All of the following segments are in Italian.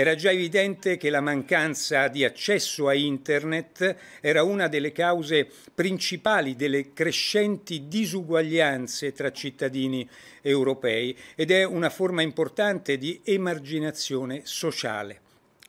Era già evidente che la mancanza di accesso a Internet era una delle cause principali delle crescenti disuguaglianze tra cittadini europei ed è una forma importante di emarginazione sociale.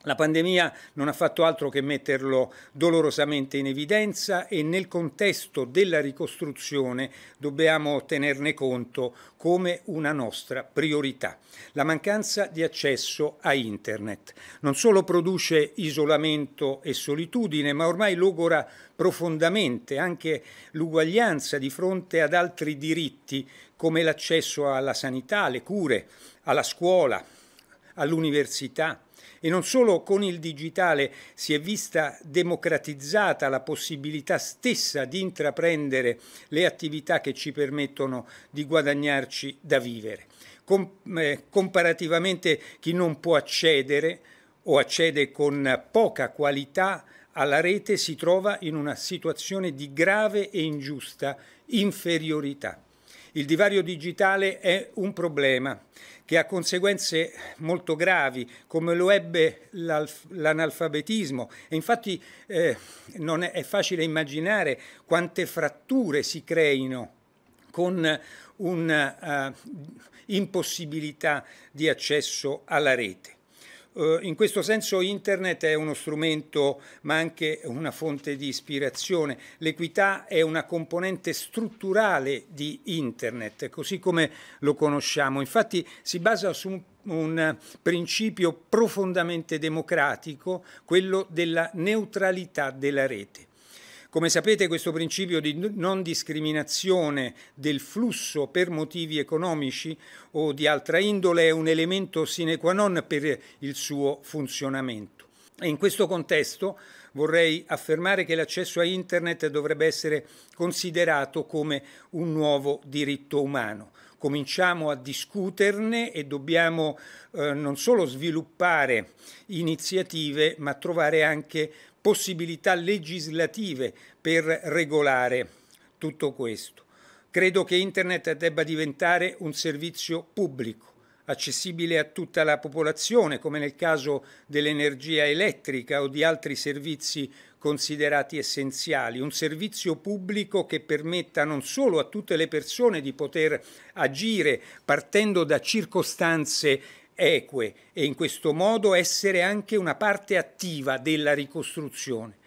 La pandemia non ha fatto altro che metterlo dolorosamente in evidenza e nel contesto della ricostruzione dobbiamo tenerne conto come una nostra priorità. La mancanza di accesso a internet non solo produce isolamento e solitudine, ma ormai logora profondamente anche l'uguaglianza di fronte ad altri diritti come l'accesso alla sanità, alle cure, alla scuola, all'università e non solo con il digitale si è vista democratizzata la possibilità stessa di intraprendere le attività che ci permettono di guadagnarci da vivere. Com eh, comparativamente chi non può accedere o accede con poca qualità alla rete si trova in una situazione di grave e ingiusta inferiorità. Il divario digitale è un problema che ha conseguenze molto gravi, come lo ebbe l'analfabetismo. E infatti eh, non è facile immaginare quante fratture si creino con un'impossibilità eh, uh, di accesso alla rete. Eh, in questo senso internet è uno strumento ma anche una fonte di ispirazione. L'equità è una componente strutturale di internet, così come lo conosciamo. Infatti si basa su un un principio profondamente democratico, quello della neutralità della rete. Come sapete questo principio di non discriminazione del flusso per motivi economici o di altra indole è un elemento sine qua non per il suo funzionamento. E in questo contesto vorrei affermare che l'accesso a Internet dovrebbe essere considerato come un nuovo diritto umano cominciamo a discuterne e dobbiamo eh, non solo sviluppare iniziative ma trovare anche possibilità legislative per regolare tutto questo. Credo che Internet debba diventare un servizio pubblico accessibile a tutta la popolazione, come nel caso dell'energia elettrica o di altri servizi considerati essenziali, un servizio pubblico che permetta non solo a tutte le persone di poter agire partendo da circostanze eque e in questo modo essere anche una parte attiva della ricostruzione,